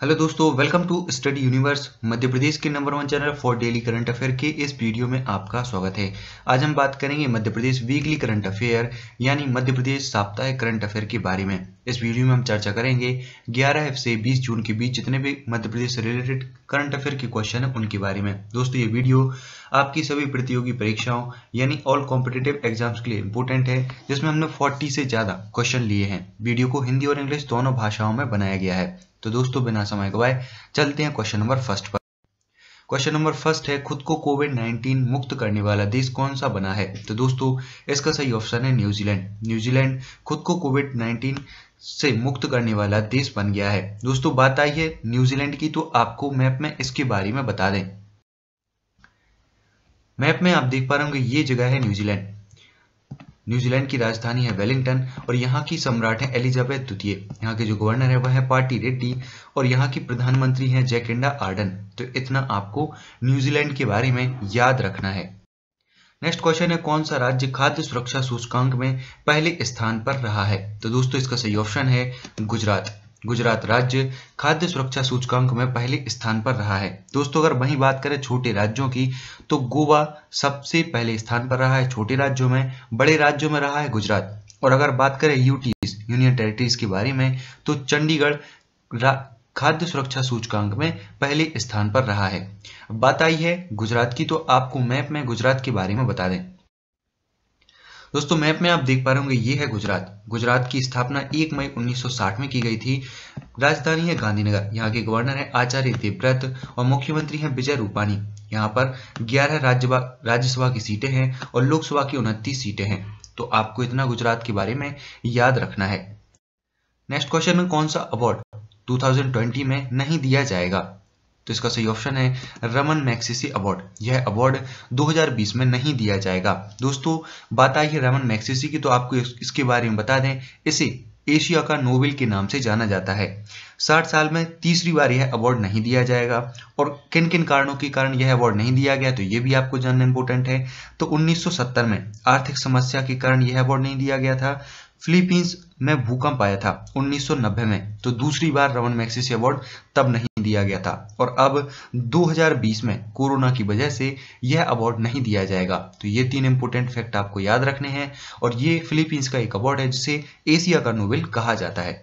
hello दोस्तों welcome to study universe Madhya Pradesh के number one channel for daily current affair के इस वीडियो में आपका स्वागत है आज हम बात करेंगे Madhya Pradesh weekly current affair यानी मध्य प्रदेश साप्ताहिक करंट अफेयर के बारे में इस वीडियो में हम चर्चा करेंगे 11 से 20 जून के बीच जितने भी मध्य प्रदेश से रिलेटेड करंट अफेयर के क्वेश्चन है उनके बारे में दोस्तों ये वीडियो आपकी सभी प्रतियोगी परीक्षाओं यानी ऑल कॉम्पिटेटिव एग्जाम्स के लिए इम्पोर्टेंट है जिसमें हमने 40 से ज़्यादा क्वेश्चन लिए हैं वीडियो को हिंदी और इंग्लिश दोनों भाषाओं में बनाया गया है तो दोस्तों बिना समय गवाए चलते हैं क्वेश्चन नंबर फर्स्ट पर क्वेश्चन नंबर फर्स्ट है खुद को कोविड 19 मुक्त करने वाला देश कौन सा बना है तो दोस्तों इसका सही ऑप्शन है न्यूजीलैंड न्यूजीलैंड खुद को कोविड 19 से मुक्त करने वाला देश बन गया है दोस्तों बात आई है न्यूजीलैंड की तो आपको मैप में इसके बारे में बता दें मैप में आप देख पा रहे होंगे ये जगह है न्यूजीलैंड न्यूजीलैंड की राजधानी है वेलिंगटन और यहाँ की सम्राट है एलिजाबेथ द्वितीय यहाँ के जो गवर्नर है वह है पार्टी रेड्डी और यहाँ की प्रधानमंत्री है जैकिंडा आर्डन तो इतना आपको न्यूजीलैंड के बारे में याद रखना है नेक्स्ट क्वेश्चन है कौन सा राज्य खाद्य सुरक्षा सूचकांक में पहले स्थान पर रहा है तो दोस्तों इसका सही ऑप्शन है गुजरात गुजरात राज्य खाद्य सुरक्षा सूचकांक में पहले स्थान पर रहा है दोस्तों अगर वही बात करें छोटे राज्यों की तो गोवा सबसे पहले स्थान पर रहा है छोटे राज्यों में बड़े राज्यों में रहा है गुजरात और अगर बात करें यूटी यूनियन टेरिटरीज के बारे में तो चंडीगढ़ खाद्य सुरक्षा सूचकांक में पहले स्थान पर रहा है बात आई है गुजरात की तो आपको मैप में गुजरात के बारे में बता दें दोस्तों मैप में आप देख पा रहे होंगे ये है गुजरात गुजरात की स्थापना 1 मई 1960 में की गई थी राजधानी है गांधीनगर यहाँ के गवर्नर हैं आचार्य देवव्रत और मुख्यमंत्री हैं विजय रूपानी यहाँ पर 11 राज्य राज्यसभा की सीटें हैं और लोकसभा की उनतीस सीटें हैं तो आपको इतना गुजरात के बारे में याद रखना है नेक्स्ट क्वेश्चन में कौन सा अवार्ड 2020 में नहीं दिया जाएगा तो इसका सही ऑप्शन है रमन मैक्सिसी अवार्ड यह अवार्ड 2020 में नहीं दिया जाएगा दोस्तों बात आई है रमन मैक्सिसी की तो आपको इसके बारे में बता दें इसे एशिया का नोबेल के नाम से जाना जाता है साठ साल में तीसरी बार यह अवार्ड नहीं दिया जाएगा और किन किन कारणों के कारण यह अवार्ड नहीं दिया गया तो यह भी आपको जानना इम्पोर्टेंट है तो 1970 में आर्थिक समस्या के कारण यह अवार्ड नहीं दिया गया था फिलीपींस में भूकंप आया था 1990 में तो दूसरी बार रमन मैक्सिस अवार्ड तब नहीं दिया गया था और अब 2020 में कोरोना की वजह से यह अवार्ड नहीं दिया जाएगा तो ये तीन इंपोर्टेंट फैक्ट आपको याद रखने हैं और ये फिलीपींस का एक अवार्ड है जिसे एशिया का नोवेल कहा जाता है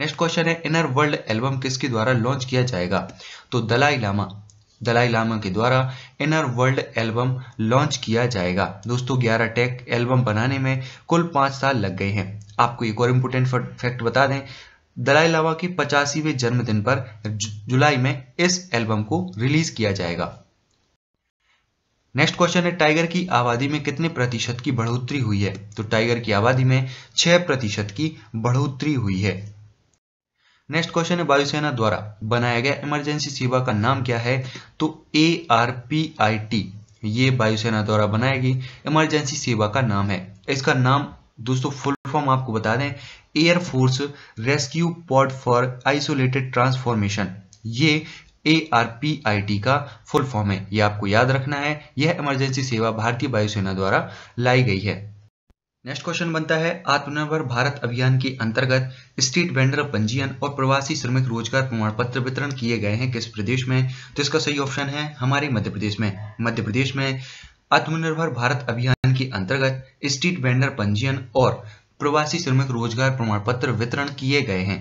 नेक्स्ट क्वेश्चन है इनर वर्ल्ड एल्बम किसके द्वारा लॉन्च किया जाएगा तो दलाई लामा दलाई लामा के द्वारा इनर वर्ल्ड एल्बम लॉन्च किया जाएगा दोस्तों 11 टैक एल्बम बनाने में कुल पांच साल लग गए हैं आपको एक और इम्पोर्टेंट फैक्ट बता दें दलाई लावा के पचासीवें जन्मदिन पर जुलाई में इस एल्बम को रिलीज किया जाएगा नेक्स्ट क्वेश्चन है टाइगर की आबादी में कितने प्रतिशत की बढ़ोतरी हुई है तो टाइगर की आबादी में छह प्रतिशत की बढ़ोतरी हुई है नेक्स्ट क्वेश्चन है वायुसेना द्वारा बनाया गया इमरजेंसी सेवा का नाम क्या है तो A R P I T ये वायुसेना द्वारा बनाएगी इमरजेंसी सेवा का नाम है इसका नाम दोस्तों फुल फॉर्म आपको बता दें air force rescue pod for isolated transformation ये A R P I T का फुल फॉर्म है ये आपको याद रखना है यह इमरजेंसी सेवा भारतीय वायुसेना द्वारा लाई गई है नेक्स्ट क्वेश्चन बनता है आत्मनिर्भर भारत अभियान के अंतर्गत स्ट्रीट वेंडर पंजीयन और प्रवासी श्रमिक रोजगार प्रमाण पत्र वितरण किए गए हैं किस प्रदेश में तो इसका सही ऑप्शन है हमारे मध्य प्रदेश में मध्य प्रदेश में आत्मनिर्भर भारत अभियान के अंतर्गत स्ट्रीट वेंडर पंजीयन और प्रवासी श्रमिक रोजगार प्रमाण पत्र वितरण किए गए हैं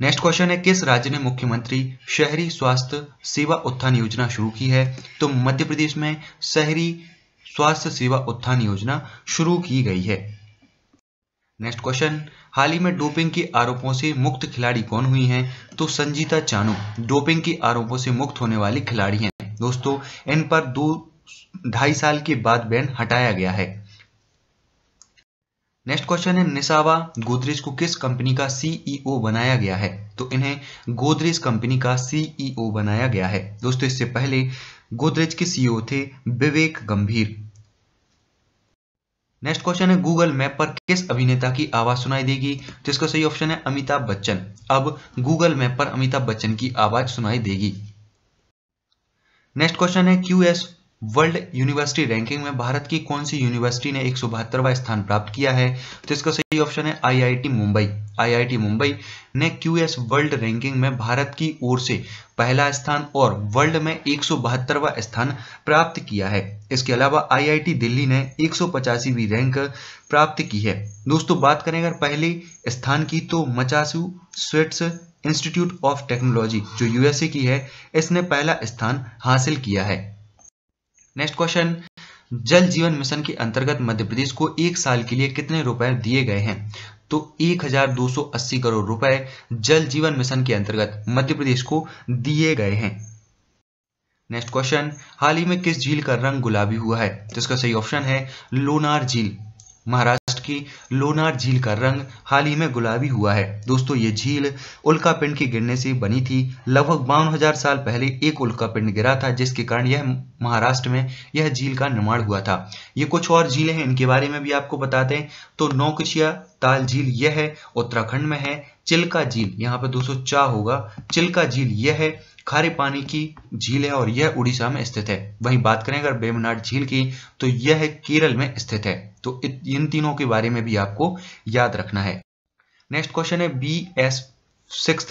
नेक्स्ट क्वेश्चन है किस राज्य ने मुख्यमंत्री शहरी स्वास्थ्य सेवा उत्थान योजना शुरू की है तो मध्य प्रदेश में शहरी स्वास्थ्य सेवा उत्थान योजना शुरू की गई है नेक्स्ट क्वेश्चन हाल ही में डोपिंग के आरोपों से मुक्त खिलाड़ी कौन हुई हैं तो संजीता चानू डोपिंग के आरोपों से मुक्त होने वाली खिलाड़ी हैं दोस्तों इन पर दो ढाई साल के बाद बैन हटाया गया है नेक्स्ट क्वेश्चन है निसावा गोदरेज को किस कंपनी का सीईओ e बनाया गया है तो इन्हें गोदरेज कंपनी का सीईओ e बनाया गया है दोस्तों इससे पहले गोदरेज के सीईओ e थे विवेक गंभीर नेक्स्ट क्वेश्चन है गूगल मैप पर किस अभिनेता की आवाज सुनाई देगी तो इसका सही ऑप्शन है अमिताभ बच्चन अब गूगल मैप पर अमिताभ बच्चन की आवाज सुनाई देगी नेक्स्ट क्वेश्चन है Q S world university ranking में भारत की कौन सी यूनिवर्सिटी ने एक स्थान प्राप्त किया है तो इसका सही ऑप्शन है आईआईटी मुंबई आईआईटी मुंबई ने क्यूएस वर्ल्ड रैंकिंग में भारत की ओर से पहला स्थान और वर्ल्ड में एक स्थान प्राप्त किया है इसके अलावा आईआईटी दिल्ली ने एक सौ रैंक प्राप्त की है दोस्तों बात करें अगर पहले स्थान की तो Massachusetts institute of technology जो यूएसए की है इसने पहला स्थान हासिल किया है नेक्स्ट क्वेश्चन जल जीवन मिशन के अंतर्गत मध्य प्रदेश को एक साल के लिए कितने रुपए दिए गए हैं तो 1280 करोड़ रुपए जल जीवन मिशन के अंतर्गत मध्य प्रदेश को दिए गए हैं नेक्स्ट क्वेश्चन हाल ही में किस झील का रंग गुलाबी हुआ है जिसका तो सही ऑप्शन है लोनार झील महाराष्ट्र की लोनार झील का रंग हाल ही में गुलाबी हुआ है दोस्तों ये झील उल्का पिंड के गिरने से बनी थी लगभग बावन हजार साल पहले एक उल्का पिंड गिरा था जिसके कारण यह महाराष्ट्र में यह झील का निर्माण हुआ था ये कुछ और झीलें हैं इनके बारे में भी आपको बताते हैं तो नौकशिया ताल झील यह है उत्तराखंड में है चिल्का झील यहाँ पर दोस्तों चा होगा चिल्का झील यह है खारे पानी की झील है और यह उड़ीसा में स्थित है वहीं बात करें अगर बेमनाट झील की तो यह केरल में स्थित है तो इन तीनों के बारे में भी आपको याद रखना है नेक्स्ट क्वेश्चन है बी एस सिक्स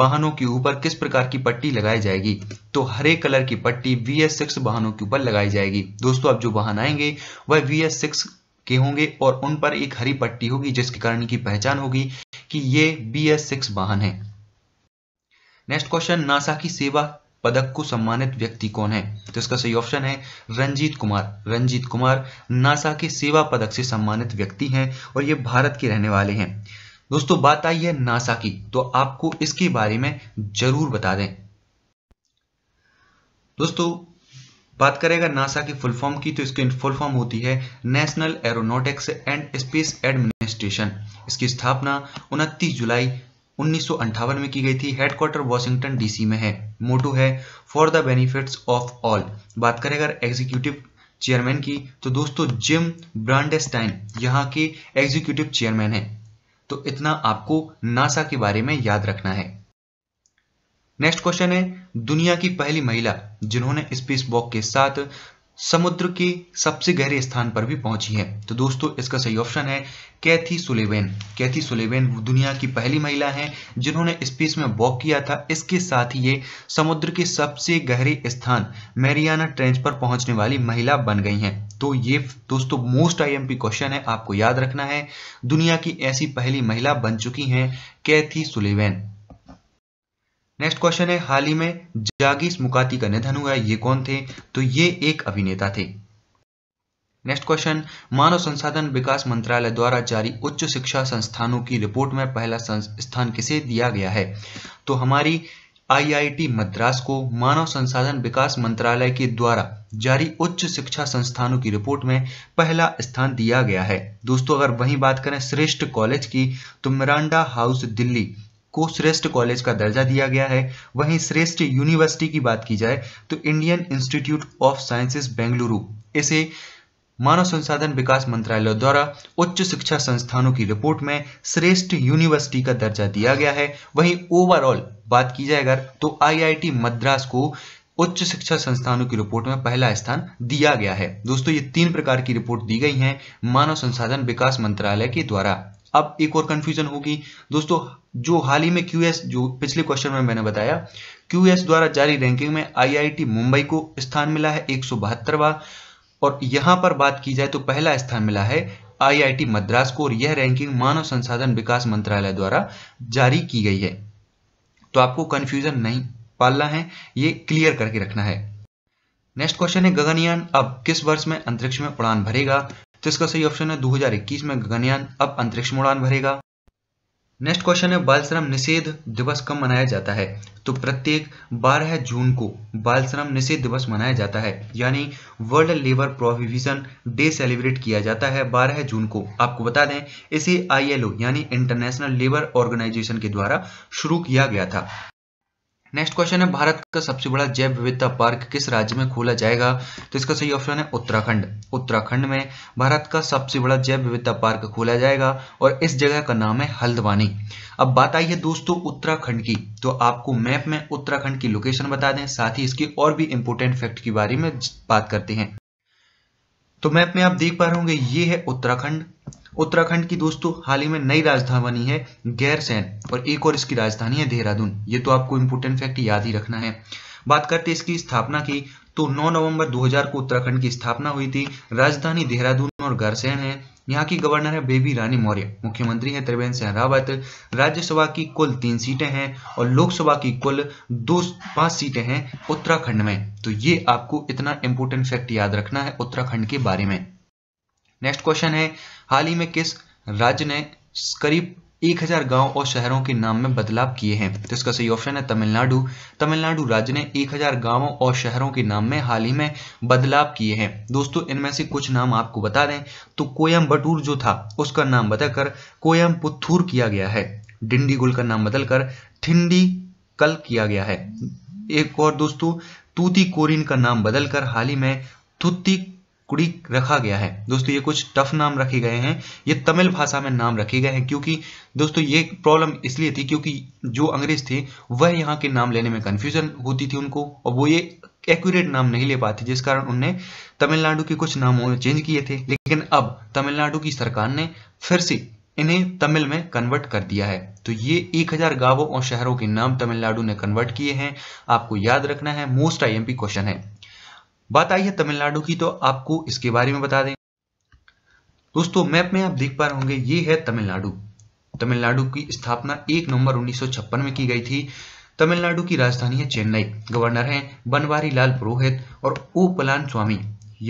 वाहनों के ऊपर किस प्रकार की पट्टी लगाई जाएगी तो हरे कलर की पट्टी वी एस सिक्स वाहनों के ऊपर लगाई जाएगी दोस्तों अब जो वाहन आएंगे वह वी एस सिक्स के होंगे और उन पर एक हरी पट्टी होगी जिसके कारण की पहचान होगी कि ये बी एस सिक्स वाहन है नेक्स्ट क्वेश्चन नासा की सेवा पदक को सम्मानित व्यक्ति कौन है तो इसका सही ऑप्शन है रंजीत कुमार रंजीत कुमार नासा के सेवा पदक से सम्मानित व्यक्ति हैं और ये भारत के रहने वाले हैं दोस्तों बात आई है नासा की तो आपको इसके बारे में जरूर बता दें दोस्तों बात करेगा नासा की फुल फॉर्म की तो इसकी फुल फॉर्म होती है national aeronautics and space administration इसकी स्थापना 29 जुलाई 1958 में की गई थी हेडक्वार्टर वॉशिंगटन डीसी में है मोटो है for the benefits of all बात करें अगर एग्जीक्यूटिव चेयरमैन की तो दोस्तों जिम ब्रांडेस्टाइन यहाँ के एग्जीक्यूटिव चेयरमैन है तो इतना आपको नासा के बारे में याद रखना है नेक्स्ट क्वेश्चन है दुनिया की पहली महिला जिन्होंने स्पेस वॉक के साथ समुद्र के सबसे गहरे स्थान पर भी पहुंची है तो दोस्तों इसका सही ऑप्शन है कैथी सुलेवेन कैथी सुलेवेन दुनिया की पहली महिला हैं जिन्होंने स्पेस में वॉक किया था इसके साथ ही ये समुद्र के सबसे गहरे स्थान मैरियाना ट्रेंच पर पहुंचने वाली महिला बन गई हैं तो ये दोस्तों मोस्ट आईएमपी क्वेश्चन है आपको याद रखना है दुनिया की ऐसी पहली महिला बन चुकी हैं कैथी सुलेवेन नेक्स्ट क्वेश्चन है हाल ही में जागीस मुकाती का निधन हुआ ये कौन थे तो ये एक अभिनेता थे नेक्स्ट क्वेश्चन मानव संसाधन विकास मंत्रालय द्वारा जारी उच्च शिक्षा संस्थानों की रिपोर्ट में पहला स्थान किसे दिया गया है तो हमारी आईआईटी मद्रास को मानव संसाधन विकास मंत्रालय के द्वारा जारी उच्च शिक्षा संस्थानों की रिपोर्ट में पहला स्थान दिया गया है दोस्तों अगर वहीं बात करें श्रेष्ठ कॉलेज की तो मिरांडा हाउस दिल्ली को श्रेष्ठ कॉलेज का दर्जा दिया गया है वहीं श्रेष्ठ यूनिवर्सिटी की बात की जाए तो Indian institute of sciences Bengaluru इसे मानव संसाधन विकास मंत्रालय द्वारा उच्च शिक्षा संस्थानों की रिपोर्ट में श्रेष्ठ यूनिवर्सिटी का दर्जा दिया गया है वहीं ओवरऑल बात की जाए अगर तो आईआईटी मद्रास को उच्च शिक्षा संस्थानों की रिपोर्ट में पहला स्थान दिया गया है दोस्तों ये तीन प्रकार की रिपोर्ट दी गई हैं मानव संसाधन विकास मंत्रालय के द्वारा अब एक और कंफ्यूजन होगी दोस्तों जो हाल ही में क्यूएस जो पिछले क्वेश्चन में मैंने बताया क्यूएस द्वारा जारी रैंकिंग में आईआईटी मुंबई को स्थान मिला है एक और यहां पर बात की जाए तो पहला स्थान मिला है आईआईटी मद्रास को और यह रैंकिंग मानव संसाधन विकास मंत्रालय द्वारा जारी की गई है तो आपको कंफ्यूजन नहीं पालना है ये क्लियर करके रखना है नेक्स्ट क्वेश्चन है गगनयान अब किस वर्ष में अंतरिक्ष में उड़ान भरेगा तो इसका सही ऑप्शन है 2021 में गगनयान अब अंतरिक्ष में उड़ान भरेगा नेक्स्ट क्वेश्चन है बाल श्रम निषेध दिवस कब मनाया जाता है तो प्रत्येक 12 जून को बाल श्रम निषेध दिवस मनाया जाता है यानी world labour prohibition day celebrate किया जाता है 12 जून को आपको बता दें इसे आईएलओ यानी इंटरनेशनल लेबर ऑर्गेनाइजेशन के द्वारा शुरू किया गया था नेक्स्ट क्वेश्चन है भारत का सबसे बड़ा जैव विविधता पार्क किस राज्य में खोला जाएगा तो इसका सही ऑप्शन है उत्तराखंड उत्तराखंड में भारत का सबसे बड़ा जैव विविधता पार्क खोला जाएगा और इस जगह का नाम है हल्द्वानी अब बात आई है दोस्तों उत्तराखंड की तो आपको मैप में उत्तराखंड की लोकेशन बता दें साथ ही इसकी और भी इंपोर्टेंट फैक्ट के बारे में बात करते हैं तो मैप में आप देख पा रहे होंगे ये है उत्तराखंड उत्तराखंड की दोस्तों हाल ही में नई राजधानी है गैरसैन और एक और इसकी राजधानी है देहरादून ये तो आपको इंपोर्टेंट फैक्ट याद ही रखना है बात करते इसकी स्थापना की तो 9 नवंबर 2000 को उत्तराखंड की स्थापना हुई थी राजधानी देहरादून और गैरसैन है यहाँ की गवर्नर है बेबी रानी मौर्य मुख्यमंत्री है त्रिवेंद्र सिंह रावत राज्यसभा की कुल तीन सीटें हैं और लोकसभा की कुल दो पांच सीटें हैं उत्तराखंड में तो ये आपको इतना इंपोर्टेंट फैक्ट याद रखना है उत्तराखंड के बारे में नेक्स्ट क्वेश्चन है हाल ही में किस राज्य ने करीब 1000 गांव और शहरों के नाम में बदलाव किए हैं तो इसका सही ऑप्शन है तमिलनाडु तमिलनाडु राज्य ने 1000 गांवों और शहरों के नाम में हाल ही में बदलाव किए हैं दोस्तों इनमें से कुछ नाम आपको बता दें तो कोयम बटूर जो था उसका नाम बदलकर कोयम पुथुर किया गया है डिंडीगुल का नाम बदलकर ठिंडी कल किया गया है एक और दोस्तों तूती का नाम बदलकर हाल ही में तुती कुड़ी रखा गया है दोस्तों ये कुछ टफ नाम रखे गए हैं ये तमिल भाषा में नाम रखे गए हैं क्योंकि दोस्तों ये प्रॉब्लम इसलिए थी क्योंकि जो अंग्रेज थे वह यहाँ के नाम लेने में कन्फ्यूजन होती थी उनको और वो ये एक्यूरेट नाम नहीं ले पाते जिस कारण उनने तमिलनाडु के कुछ नामों में चेंज किए थे लेकिन अब तमिलनाडु की सरकार ने फिर से इन्हें तमिल में कन्वर्ट कर दिया है तो ये 1000 गांवों और शहरों के नाम तमिलनाडु ने कन्वर्ट किए हैं आपको याद रखना है मोस्ट आईएमपी क्वेश्चन है बात आई है तमिलनाडु की तो आपको इसके बारे में बता दें दोस्तों मैप में आप देख पा रहे होंगे ये है तमिलनाडु तमिलनाडु की स्थापना 1 नवंबर 1956 में की गई थी तमिलनाडु की राजधानी है चेन्नई गवर्नर हैं बनवारी लाल पुरोहित और ओ पलान स्वामी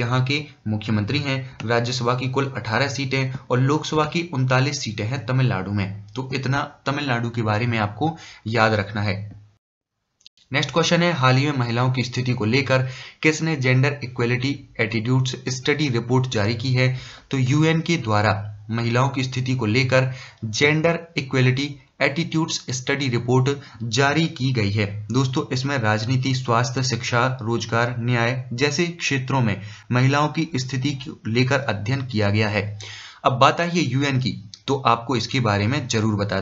यहाँ के मुख्यमंत्री हैं राज्यसभा की कुल 18 सीटें और लोकसभा की उनतालीस सीटें हैं तमिलनाडु में तो इतना तमिलनाडु के बारे में आपको याद रखना है नेक्स्ट क्वेश्चन है हाल ही में महिलाओं की स्थिति को लेकर किसने gender equality attitudes study report जारी की है तो यूएन के द्वारा महिलाओं की स्थिति को लेकर gender equality attitudes study report जारी की गई है दोस्तों इसमें राजनीति स्वास्थ्य शिक्षा रोजगार न्याय जैसे क्षेत्रों में महिलाओं की स्थिति को लेकर अध्ययन किया गया है अब बात आई है यूएन की तो आपको इसके बारे में जरूर बता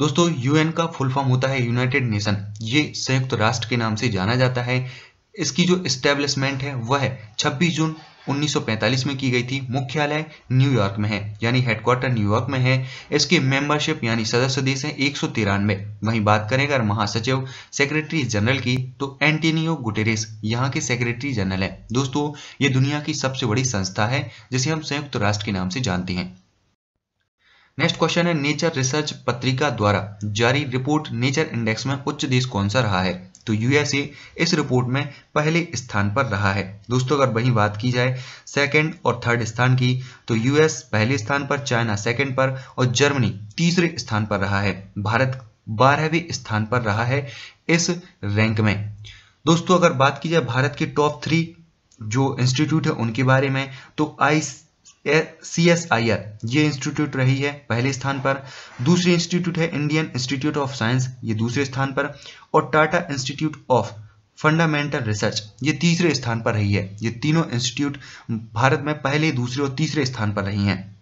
दोस्तों यूएन का फुल फॉर्म होता है यूनाइटेड नेशन ये संयुक्त राष्ट्र के नाम से जाना जाता है इसकी जो एस्टेब्लिशमेंट है वह 26 जून 1945 में की गई थी मुख्यालय न्यूयॉर्क में है यानी हेडक्वार्टर न्यूयॉर्क में है इसके मेंबरशिप यानी सदस्य देश है एक सौ वहीं बात करें अगर महासचिव सेक्रेटरी जनरल की तो एंटीनियो गुटेरेस यहाँ के सेक्रेटरी जनरल है दोस्तों ये दुनिया की सबसे बड़ी संस्था है जिसे हम संयुक्त राष्ट्र के नाम से जानते हैं नेक्स्ट क्वेश्चन है नेचर रिसर्च पत्रिका द्वारा जारी रिपोर्ट नेचर इंडेक्स में उच्च देश कौन सा रहा है तो यूएसए इस रिपोर्ट में पहले स्थान पर रहा है दोस्तों अगर वही बात की जाए सेकंड और थर्ड स्थान की तो यूएस पहले स्थान पर चाइना सेकंड पर और जर्मनी तीसरे स्थान पर रहा है भारत बारहवें स्थान पर रहा है इस रैंक में दोस्तों अगर बात की जाए भारत के टॉप थ्री जो इंस्टीट्यूट है उनके बारे में तो I C S I R ये इंस्टीट्यूट रही है पहले स्थान पर दूसरी इंस्टीट्यूट है इंडियन इंस्टीट्यूट ऑफ साइंस ये दूसरे स्थान पर और Tata institute of fundamental research ये तीसरे स्थान पर रही है ये तीनों इंस्टीट्यूट भारत में पहले दूसरे और तीसरे स्थान पर रही हैं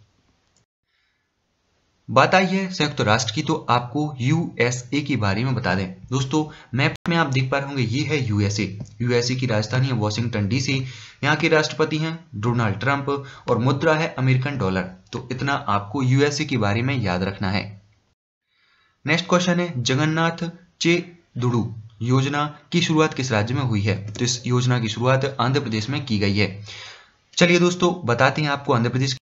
बात आई है संयुक्त राष्ट्र की तो आपको यूएसए के बारे में बता दें दोस्तों मैप में आप देख पा रहे होंगे ये है यूएसए यूएसए की राजधानी है वॉशिंगटन डीसी यहाँ के राष्ट्रपति हैं डोनाल्ड ट्रंप और मुद्रा है अमेरिकन डॉलर तो इतना आपको यूएसए के बारे में याद रखना है नेक्स्ट क्वेश्चन है जगन्नाथ चे दुड़ू योजना की शुरुआत किस राज्य में हुई है तो इस योजना की शुरुआत आंध्र प्रदेश में की गई है चलिए दोस्तों बताते हैं आपको आंध्र प्रदेश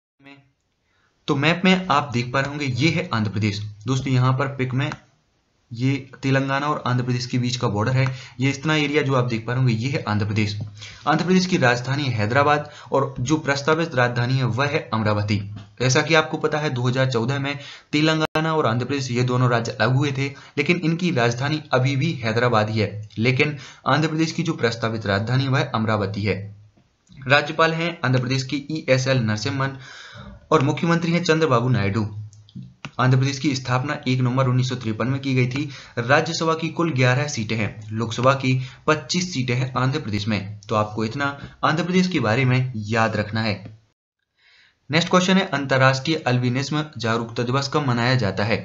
तो मैप में आप देख पा रहे होंगे ये है आंध्र प्रदेश दोस्तों यहाँ पर पिक में ये तेलंगाना और आंध्र प्रदेश के बीच का बॉर्डर है ये इतना एरिया जो आप देख पा रहे होंगे ये है आंध्र प्रदेश आंध्र प्रदेश की राजधानी है हैदराबाद और जो प्रस्तावित राजधानी है वह है अमरावती जैसा कि आपको पता है 2014 में तेलंगाना और आंध्र प्रदेश ये दोनों राज्य अलग हुए थे लेकिन इनकी राजधानी अभी भी हैदराबाद ही है लेकिन आंध्र प्रदेश की जो प्रस्तावित राजधानी वह अमरावती है राज्यपाल हैं आंध्र प्रदेश की ई एस एल नरसिम्हन और मुख्यमंत्री हैं चंद्रबाबू नायडू आंध्र प्रदेश की स्थापना 1 नवंबर उन्नीस में की गई थी राज्यसभा की कुल 11 सीटें हैं लोकसभा की 25 सीटें हैं आंध्र प्रदेश में तो आपको इतना आंध्र प्रदेश के बारे में याद रखना है नेक्स्ट क्वेश्चन है अंतर्राष्ट्रीय अल्विनिज्म जागरूकता दिवस कब मनाया जाता है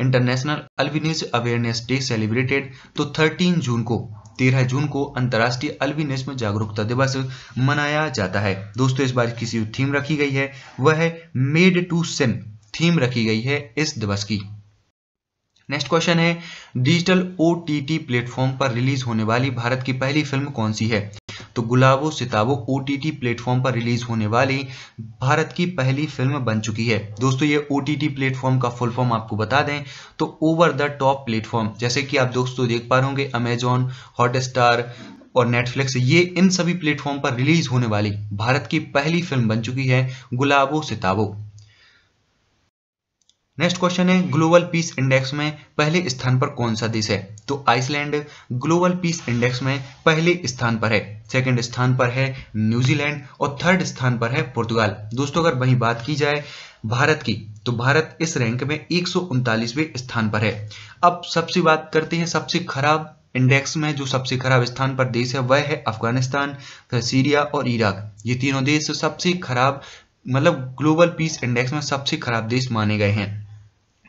international albinism awareness day celebrated तो 13 जून को 13 जून को अंतर्राष्ट्रीय अल्बिनिज्म जागरूकता दिवस मनाया जाता है दोस्तों इस बार किसी थीम रखी गई है वह है मेड टू सिन थीम रखी गई है इस दिवस की नेक्स्ट क्वेश्चन है डिजिटल ओ टी प्लेटफॉर्म पर रिलीज होने वाली भारत की पहली फिल्म कौन सी है तो Gulabo Sitabo O T platform पर रिलीज होने वाली भारत की पहली फिल्म बन चुकी है दोस्तों ये ओ टी प्लेटफॉर्म का फुल फॉर्म आपको बता दें तो ओवर द टॉप प्लेटफॉर्म जैसे कि आप दोस्तों देख पा रहे होंगे अमेजॉन हॉटस्टार और नेटफ्लिक्स ये इन सभी प्लेटफॉर्म पर रिलीज होने वाली भारत की पहली फिल्म बन चुकी है गुलाबो सिताबो नेक्स्ट क्वेश्चन है ग्लोबल पीस इंडेक्स में पहले स्थान पर कौन सा देश है तो आइसलैंड ग्लोबल पीस इंडेक्स में पहले स्थान पर है सेकंड स्थान पर है न्यूजीलैंड और थर्ड स्थान पर है पुर्तगाल दोस्तों अगर वही बात की जाए भारत की तो भारत इस रैंक में एक स्थान पर है अब सबसे बात करते हैं सबसे खराब इंडेक्स में जो सबसे खराब स्थान पर देश है वह है अफगानिस्तान फिर सीरिया और इराक ये तीनों देश सबसे खराब मतलब ग्लोबल पीस इंडेक्स में सबसे खराब देश माने गए हैं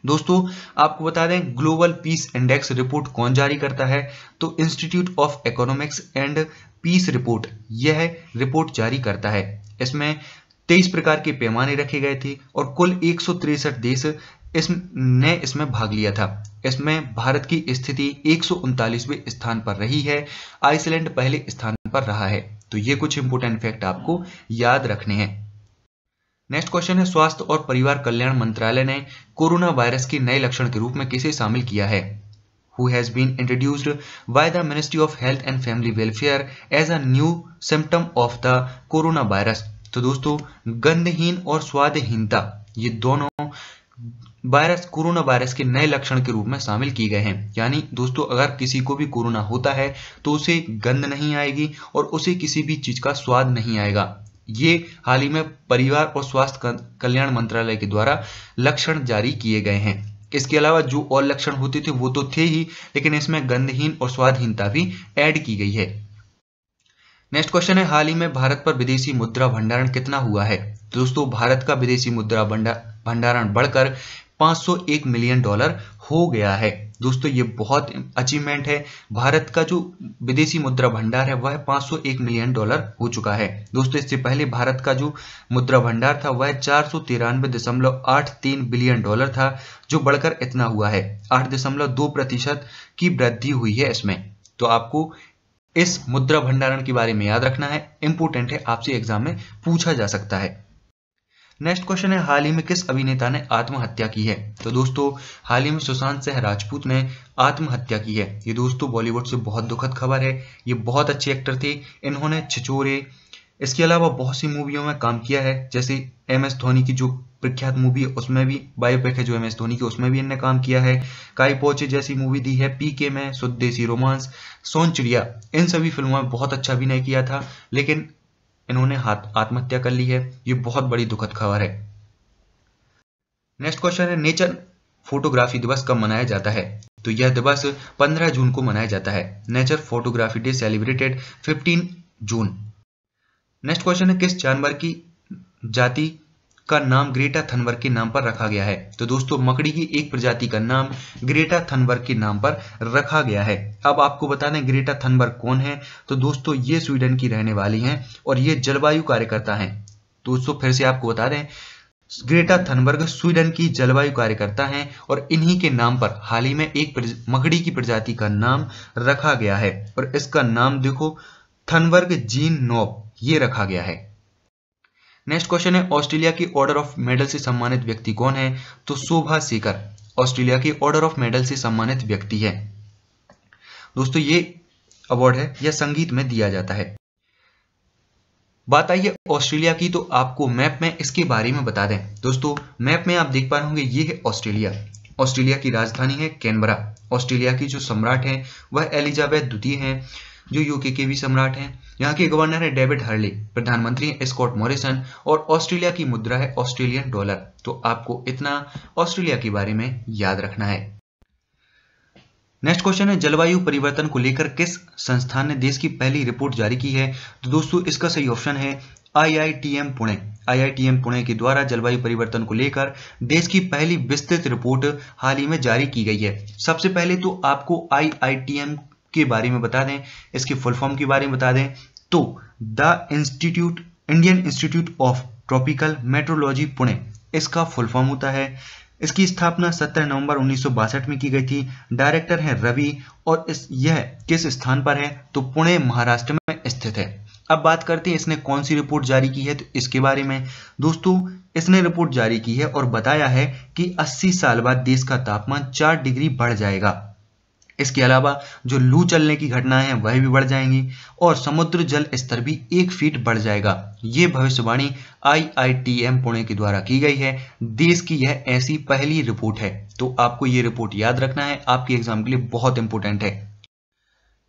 दोस्तों आपको बता दें ग्लोबल पीस इंडेक्स रिपोर्ट कौन जारी करता है तो institute of economics and peace report यह रिपोर्ट जारी करता है इसमें तेईस प्रकार के पैमाने रखे गए थे और कुल एक देश इस ने इसमें भाग लिया था इसमें भारत की स्थिति एक स्थान पर रही है आइसलैंड पहले स्थान पर रहा है तो ये कुछ इंपोर्टेंट फैक्ट आपको याद रखने हैं नेक्स्ट क्वेश्चन है स्वास्थ्य और परिवार कल्याण मंत्रालय ने कोरोना वायरस के नए लक्षण के रूप में किसे शामिल किया है who has been introduced by the ministry of health and family welfare as a new symptom of the corona virus तो दोस्तों गंधहीन और स्वादहीनता ये दोनों वायरस कोरोना वायरस के नए लक्षण के रूप में शामिल किए गए हैं यानी दोस्तों अगर किसी को भी कोरोना होता है तो उसे गंध नहीं आएगी और उसे किसी भी चीज का स्वाद नहीं आएगा ये हाल ही में परिवार और स्वास्थ्य कल्याण मंत्रालय के द्वारा लक्षण जारी किए गए हैं इसके अलावा जो और लक्षण होते थे वो तो थे ही लेकिन इसमें गंधहीन और स्वादहीनता भी ऐड की गई है नेक्स्ट क्वेश्चन है हाल ही में भारत पर विदेशी मुद्रा भंडारण कितना हुआ है तो दोस्तों भारत का विदेशी मुद्रा भंडारण बढ़कर 501 मिलियन डॉलर हो गया है दोस्तों ये बहुत अचीवमेंट है भारत का जो विदेशी मुद्रा भंडार है वह 501 मिलियन डॉलर हो चुका है दोस्तों इससे पहले भारत का जो मुद्रा भंडार था वह चार बिलियन डॉलर था जो बढ़कर इतना हुआ है आठ प्रतिशत की वृद्धि हुई है इसमें तो आपको इस मुद्रा भंडारण के बारे में याद रखना है इंपोर्टेंट है आपसे एग्जाम में पूछा जा सकता है नेक्स्ट क्वेश्चन है हाल ही में किस अभिनेता ने आत्महत्या की है तो दोस्तों हाल ही में सुशांत सिंह राजपूत ने आत्महत्या की है ये दोस्तों बॉलीवुड से बहुत दुखद खबर है ये बहुत अच्छे एक्टर थे इन्होंने छिचोरे इसके अलावा बहुत सी मूवियों में काम किया है जैसे एम एस धोनी की जो प्रख्यात मूवी है उसमें भी बायोपिक है जो एम एस धोनी की उसमें भी इनने काम किया है काई पोचे जैसी मूवी दी है पी के में स्वदेशी रोमांस सोन चिड़िया इन सभी फिल्मों में बहुत अच्छा अभिनय किया था लेकिन इन्होंने आत्महत्या कर ली है ये बहुत बड़ी दुखद खबर है नेक्स्ट क्वेश्चन है नेचर फोटोग्राफी दिवस कब मनाया जाता है तो यह दिवस 15 जून को मनाया जाता है nature photography day celebrated 15 June next question है किस जानवर की जाति का नाम ग्रेटा थनबर्ग के नाम पर रखा गया है तो दोस्तों मकड़ी की एक प्रजाति का नाम ग्रेटा थनबर्ग के नाम पर रखा गया है अब आपको बता दें ग्रेटा थनबर्ग कौन है तो दोस्तों ये स्वीडन की रहने वाली हैं और ये जलवायु कार्यकर्ता हैं दोस्तों फिर से आपको बता दें ग्रेटा थनबर्ग स्वीडन की जलवायु कार्यकर्ता हैं और इन्हीं के नाम पर हाल ही में एक मकड़ी की प्रजाति का नाम रखा गया है और इसका नाम देखो थनबर्ग जीन नोप ये रखा गया है नेक्स्ट क्वेश्चन है ऑस्ट्रेलिया की ऑर्डर ऑफ मेडल से सम्मानित व्यक्ति कौन है तो शोभा शेखर ऑस्ट्रेलिया की ऑर्डर ऑफ मेडल से सम्मानित व्यक्ति है दोस्तों ये अवार्ड है यह संगीत में दिया जाता है बात आई ऑस्ट्रेलिया की तो आपको मैप में इसके बारे में बता दें दोस्तों मैप में आप देख पा रहे होंगे ये है ऑस्ट्रेलिया ऑस्ट्रेलिया की राजधानी है कैनबरा ऑस्ट्रेलिया की जो सम्राट हैं वह एलिजाबेथ द्वितीय हैं जो यूके के भी सम्राट हैं यहाँ के गवर्नर है डेविड हर्ली प्रधानमंत्री है स्कॉट मॉरिसन और ऑस्ट्रेलिया की मुद्रा है ऑस्ट्रेलियन डॉलर तो आपको इतना ऑस्ट्रेलिया के बारे में याद रखना है नेक्स्ट क्वेश्चन है जलवायु परिवर्तन को लेकर किस संस्थान ने देश की पहली रिपोर्ट जारी की है तो दोस्तों इसका सही ऑप्शन है आईआईटीएम पुणे आईआईटीएम पुणे के द्वारा जलवायु परिवर्तन को लेकर देश की पहली विस्तृत रिपोर्ट हाल ही में जारी की गई है सबसे पहले तो आपको आईआईटीएम के बारे में बता दें इसके फुल फॉर्म के बारे में बता दें तो the institute Indian institute of tropical meteorology Pune इसका फुल फॉर्म होता है इसकी स्थापना 17 नवंबर उन्नीस में की गई थी डायरेक्टर है रवि और इस यह किस स्थान पर है तो पुणे महाराष्ट्र में स्थित है अब बात करते हैं इसने कौन सी रिपोर्ट जारी की है तो इसके बारे में दोस्तों इसने रिपोर्ट जारी की है और बताया है कि 80 साल बाद देश का तापमान 4 डिग्री बढ़ जाएगा इसके अलावा जो लू चलने की घटनाएं हैं वह भी बढ़ जाएंगी और समुद्र जल स्तर भी एक फीट बढ़ जाएगा ये भविष्यवाणी आईआईटीएम पुणे के द्वारा की गई है देश की यह ऐसी पहली रिपोर्ट है तो आपको ये रिपोर्ट याद रखना है आपके एग्जाम के लिए बहुत इंपॉर्टेंट है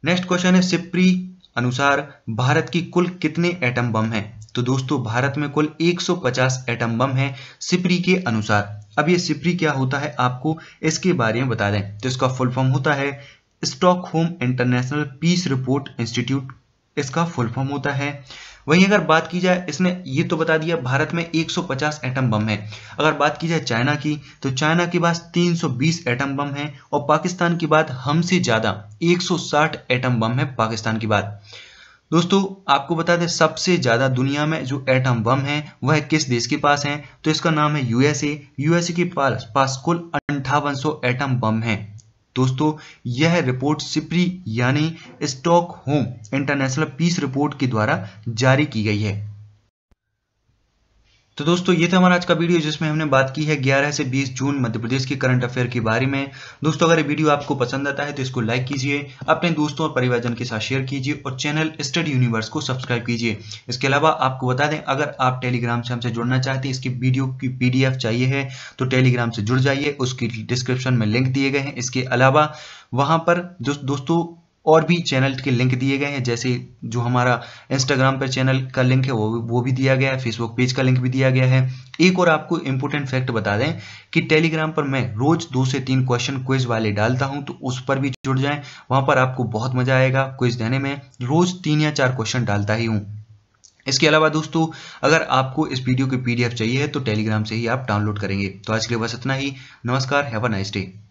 नेक्स्ट क्वेश्चन है सिप्री अनुसार भारत की कुल कितने एटम बम हैं तो दोस्तों भारत में कुल 150 एटम बम हैं सिप्री के अनुसार अब ये सिप्री क्या होता है आपको इसके बारे में बता दें तो इसका फुल फॉर्म होता है Stockholm international peace report institute इसका फुल फॉर्म होता है वहीं अगर बात की जाए इसने ये तो बता दिया भारत में 150 एटम बम है अगर बात की जाए चाइना की तो चाइना के पास 320 एटम बम है और पाकिस्तान की बात हमसे ज़्यादा 160 एटम बम है पाकिस्तान की बात दोस्तों आपको बता दें सबसे ज़्यादा दुनिया में जो एटम बम है वह किस देश के पास है तो इसका नाम है यूएसए यूएसए के पास पास कुल अंठावन एटम बम है दोस्तों यह रिपोर्ट सिप्री यानी Stockholm international peace report के द्वारा जारी की गई है तो दोस्तों ये था हमारा आज का वीडियो जिसमें हमने बात की है 11 से 20 जून मध्य प्रदेश के करंट अफेयर के बारे में दोस्तों अगर ये वीडियो आपको पसंद आता है तो इसको लाइक कीजिए अपने दोस्तों और परिवारजन के साथ शेयर कीजिए और चैनल स्टडी यूनिवर्स को सब्सक्राइब कीजिए इसके अलावा आपको बता दें अगर आप टेलीग्राम से हमसे जुड़ना चाहते हैं इसकी वीडियो की पी चाहिए है तो टेलीग्राम से जुड़ जाइए उसकी डिस्क्रिप्शन में लिंक दिए गए हैं इसके अलावा वहाँ पर दोस्तों और भी चैनल के लिंक दिए गए हैं जैसे जो हमारा इंस्टाग्राम पर चैनल का लिंक है वो वो भी दिया गया है फेसबुक पेज का लिंक भी दिया गया है एक और आपको इम्पोर्टेंट फैक्ट बता दें कि टेलीग्राम पर मैं रोज दो से तीन क्वेश्चन क्विज वाले डालता हूं तो उस पर भी जुड़ जाएं वहां पर आपको बहुत मजा आएगा क्विज देने में रोज तीन या चार क्वेश्चन डालता ही हूं इसके अलावा दोस्तों अगर आपको इस वीडियो की पीडीएफ चाहिए तो टेलीग्राम से ही आप डाउनलोड करेंगे तो आज के लिए बस इतना ही नमस्कार हैव अ नाइस डे